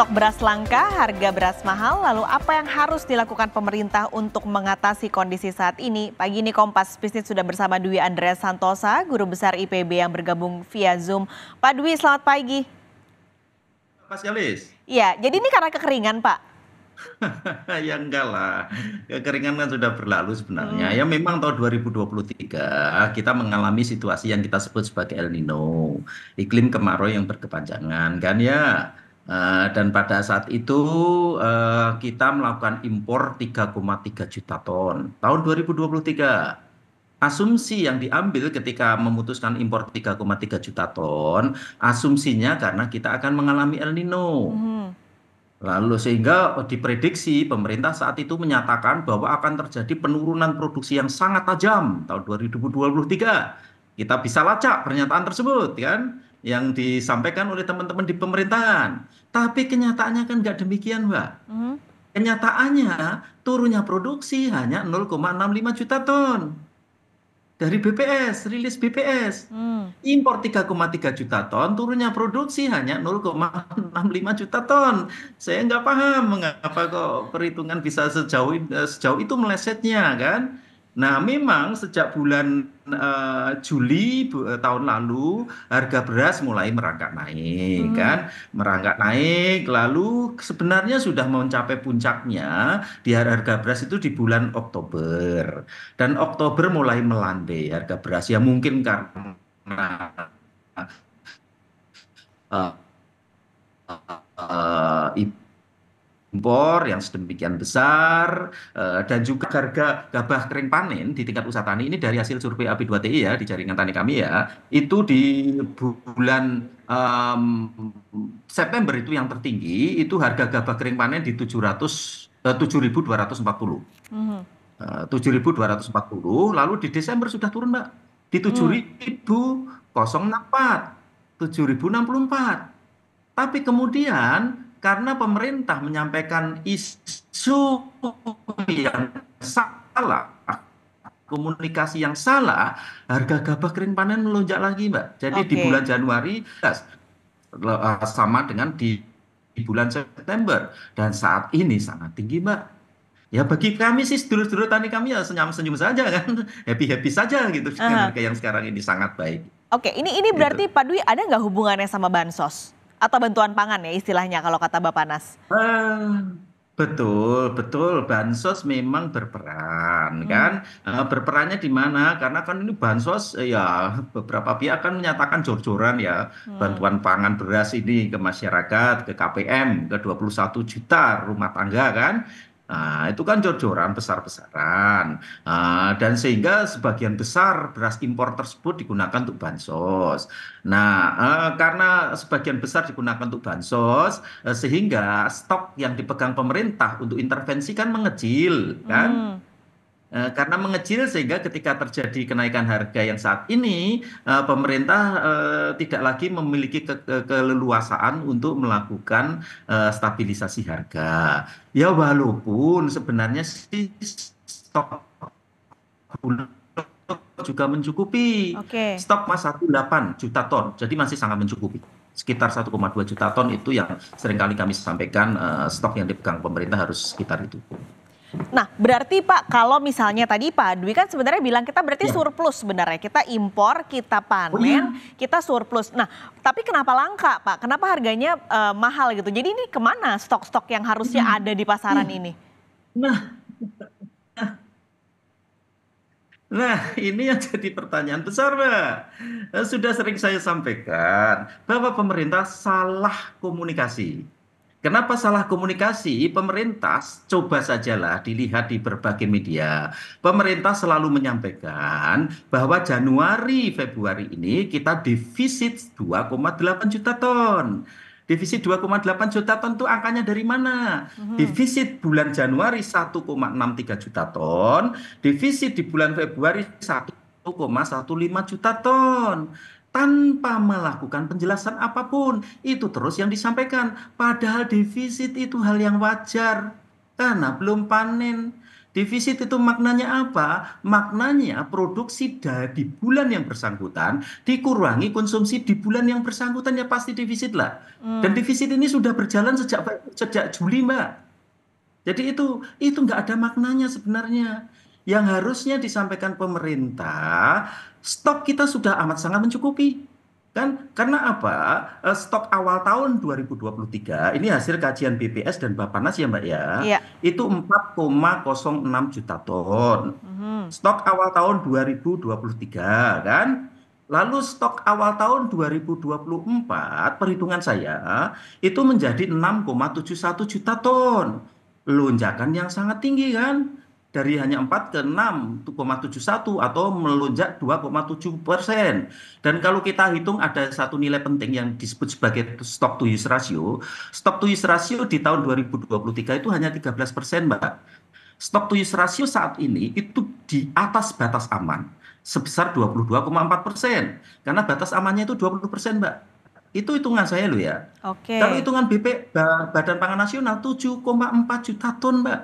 Stok beras langka, harga beras mahal, lalu apa yang harus dilakukan pemerintah untuk mengatasi kondisi saat ini? Pagi ini Kompas Bisnis sudah bersama Dwi Andreas Santosa, Guru Besar IPB yang bergabung via Zoom. Pak Dwi, selamat pagi. Mas Yalis. Iya, jadi ini karena kekeringan Pak? ya enggak lah, kekeringan kan sudah berlalu sebenarnya. Hmm. Ya memang tahun 2023 kita mengalami situasi yang kita sebut sebagai El Nino, iklim kemarau yang berkepanjangan kan ya. Hmm Eh, dan pada saat itu uh, kita melakukan impor 3,3 juta ton tahun 2023. Asumsi yang diambil ketika memutuskan impor 3,3 juta ton, asumsinya karena kita akan mengalami El Nino. Hmm. Lalu sehingga eh, diprediksi pemerintah saat itu menyatakan bahwa akan terjadi penurunan produksi yang sangat tajam tahun 2023. Kita bisa lacak pernyataan tersebut kan yang disampaikan oleh teman-teman di pemerintahan. Tapi kenyataannya kan nggak demikian, Mbak. Hmm. Kenyataannya turunnya produksi hanya 0,65 juta ton dari BPS, rilis BPS. Mm. Impor 3,3 juta ton, turunnya produksi hanya 0,65 juta ton. Saya nggak paham mengapa kok perhitungan bisa sejauh sejauh itu melesetnya kan. Nah, memang sejak bulan uh, Juli bu, eh, tahun lalu harga beras mulai merangkak naik hmm. kan, merangkak naik. Lalu sebenarnya sudah mencapai puncaknya di harga beras itu di bulan Oktober. Dan Oktober mulai melandai harga beras ya mungkin karena uh, uh, impor yang sedemikian besar eh, dan juga harga gabah kering panen di tingkat usaha tani ini dari hasil survei AP2TI ya di jaringan tani kami ya itu di bulan um, September itu yang tertinggi itu harga gabah kering panen di 700 7240. Mm -hmm. 7.240 lalu di Desember sudah turun Mbak di 7.064 mhm. 7.064 tapi kemudian karena pemerintah menyampaikan isu yang salah, komunikasi yang salah, harga gabah kering panen melonjak lagi, Mbak. Jadi okay. di bulan Januari eh, sama dengan di, bulan September dan saat ini sangat tinggi, Mbak ya bagi kami sih sedulur-sedulur tani kami ya senyum-senyum saja kan happy-happy saja gitu dengan uh -huh. yang sekarang ini sangat baik. Oke, ini ini berarti gitu. Pak Dwi ada nggak hubungannya sama bansos? atau bantuan pangan ya istilahnya kalau kata Bapak Nas. Uh, ah, betul, betul. Bansos memang berperan hmm. kan. Uh, berperannya di mana? Karena kan ini bansos eh, ya beberapa pihak kan menyatakan jor-joran ya hmm. bantuan pangan beras ini ke masyarakat, ke KPM, ke 21 juta rumah tangga kan. Nah, itu kan jor-joran besar-besaran. Nah, dan sehingga sebagian besar beras impor tersebut digunakan untuk bansos. Nah, eh, karena sebagian besar digunakan untuk bansos, eh, sehingga stok yang dipegang pemerintah untuk intervensi kan mengecil, kan? Hmm. Eh, karena mengecil sehingga ketika terjadi kenaikan harga yang saat ini eh, pemerintah eh, tidak lagi memiliki ke keleluasaan untuk melakukan stabilisasi harga. Ya walaupun sebenarnya sih stok juga mencukupi. Okay. Stok mas 18 juta ton. Jadi masih sangat mencukupi sekitar 1,2 juta ton itu yang seringkali kami sampaikan stok yang dipegang pemerintah harus sekitar itu. Nah, berarti Pak, kalau misalnya tadi Pak Dwi kan sebenarnya bilang kita berarti ya. surplus sebenarnya. Kita impor, kita panen, oh, iya. kita surplus. Nah, tapi kenapa langka Pak? Kenapa harganya uh, mahal gitu? Jadi ini kemana stok-stok yang harusnya hmm. ada di pasaran hmm. ini? Nah, Nah, ini yang jadi pertanyaan besar, Mbak. Eh, sudah sering saya sampaikan bahwa pemerintah salah komunikasi. Kenapa salah komunikasi? Pemerintah coba sajalah dilihat di berbagai media. Pemerintah selalu menyampaikan bahwa Januari Februari ini kita defisit 2,8 juta ton. Defisit 2,8 juta ton itu angkanya dari mana? Mhm. Defisit bulan Januari 1,63 juta ton, defisit di bulan Februari 1,15 juta ton tanpa melakukan penjelasan apapun. Itu terus yang disampaikan. Padahal defisit itu hal yang wajar karena belum panen. Defisit itu maknanya apa? Maknanya produksi di bulan yang bersangkutan dikurangi konsumsi di bulan yang bersangkutan ya pasti defisit lah. Hmm. Dan defisit ini sudah berjalan sejak sejak Juli mbak. Jadi itu itu nggak ada maknanya sebenarnya yang harusnya disampaikan pemerintah, stok kita sudah amat sangat mencukupi. Kan karena apa? Eh, stok awal tahun 2023 ini hasil kajian BPS dan Bapak Nas ya Mbak ya. ya. Itu 4,06 juta ton. -hmm. Stok awal tahun 2023 kan. Lalu stok awal tahun 2024 perhitungan saya itu menjadi 6,71 juta ton. Lonjakan yang sangat tinggi kan? dari hanya 4 ke 6,71 atau melonjak 2,7 persen. Dan kalau kita hitung ada satu nilai penting yang disebut sebagai stock to use ratio. Stock to use ratio di tahun 2023 itu hanya 13 persen, Mbak. Stock to use ratio saat ini itu di atas batas aman sebesar 22,4 persen. Karena batas amannya itu 20 persen, Mbak. Itu hitungan saya loh ya. Oke. Okay. Kalau hitungan BP Badan Pangan Nasional 7,4 juta ton, Mbak.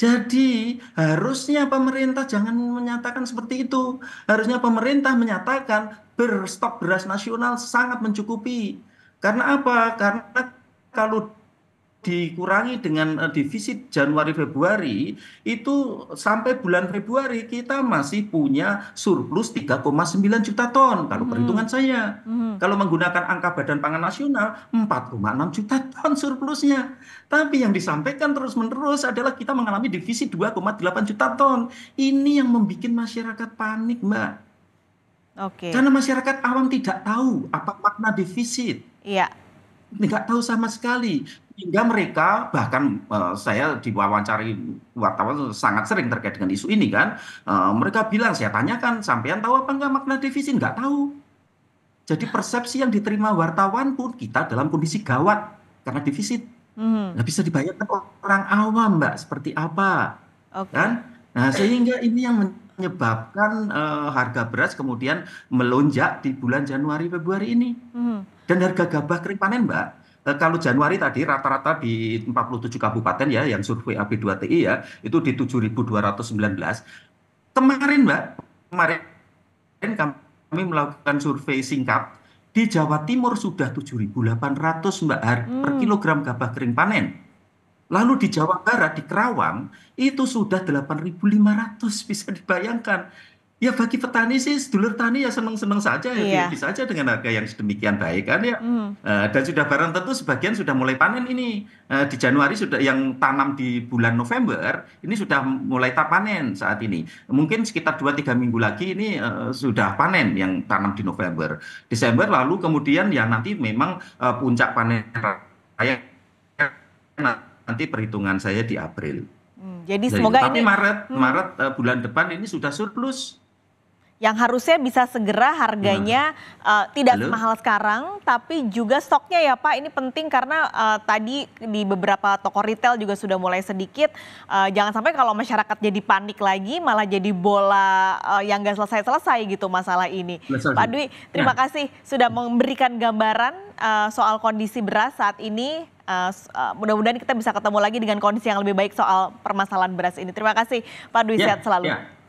Jadi harusnya pemerintah jangan menyatakan seperti itu. Harusnya pemerintah menyatakan berstok beras nasional sangat mencukupi. Karena apa? Karena kalau dikurangi dengan eh, defisit Januari Februari itu sampai bulan Februari kita masih punya surplus 3,9 juta ton kalau hmm. perhitungan saya. Hmm. Kalau menggunakan angka Badan Pangan Nasional 4,6 juta ton surplusnya. Tapi yang disampaikan terus-menerus adalah kita mengalami defisit 2,8 juta ton. Ini yang membuat masyarakat panik, Mbak. Okay. Karena masyarakat awam tidak tahu apa makna defisit. Iya. Tidak tahu sama sekali sehingga mereka bahkan uh, saya diwawancari wartawan sangat sering terkait dengan isu ini kan. Uh, mereka bilang saya tanyakan sampean tahu apa enggak makna defisit enggak tahu. Jadi ah. persepsi yang diterima wartawan pun kita dalam kondisi gawat karena defisit. Hmm. Nggak bisa dibayangkan orang awam mbak seperti apa. Okay. Kan? Nah sehingga ini yang menyebabkan uh, harga beras kemudian melonjak di bulan Januari Februari ini. Hmm. Dan harga gabah kering panen, Mbak, E, kalau Januari tadi rata-rata di 47 kabupaten ya yang survei AB2TI ya itu di 7.219. Kemarin Mbak, kemarin kami melakukan survei singkat di Jawa Timur sudah 7.800 Mbak Har hmm. per kilogram gabah kering panen. Lalu di Jawa Barat di Kerawang itu sudah 8.500 bisa dibayangkan Ya bagi petani sih, sedulur tani ya seneng-seneng saja, ya yeah. bisa saja dengan harga yang sedemikian baik kan ya. Mm. Uh, dan sudah barang tentu sebagian sudah mulai panen ini uh, di Januari sudah yang tanam di bulan November ini sudah mulai tak panen saat ini. Mungkin sekitar 2-3 minggu lagi ini uh, sudah panen yang tanam di November, Desember lalu kemudian ya nanti memang uh, puncak panen raya nanti perhitungan saya di April. Hmm, jadi semoga Tapi ini tapi Maret hmm. Maret uh, bulan depan ini sudah surplus yang harusnya bisa segera harganya uh, tidak Halo? semahal sekarang, tapi juga stoknya ya Pak ini penting karena uh, tadi di beberapa toko retail juga sudah mulai sedikit. Uh, jangan sampai kalau masyarakat jadi panik lagi, malah jadi bola uh, yang nggak selesai-selesai gitu masalah ini. Selesai. Pak Dwi, terima ya. kasih sudah memberikan gambaran uh, soal kondisi beras saat ini. Uh, mudah-mudahan kita bisa ketemu lagi dengan kondisi yang lebih baik soal permasalahan beras ini. Terima kasih Pak Dwi, ya, sehat selalu. Ya.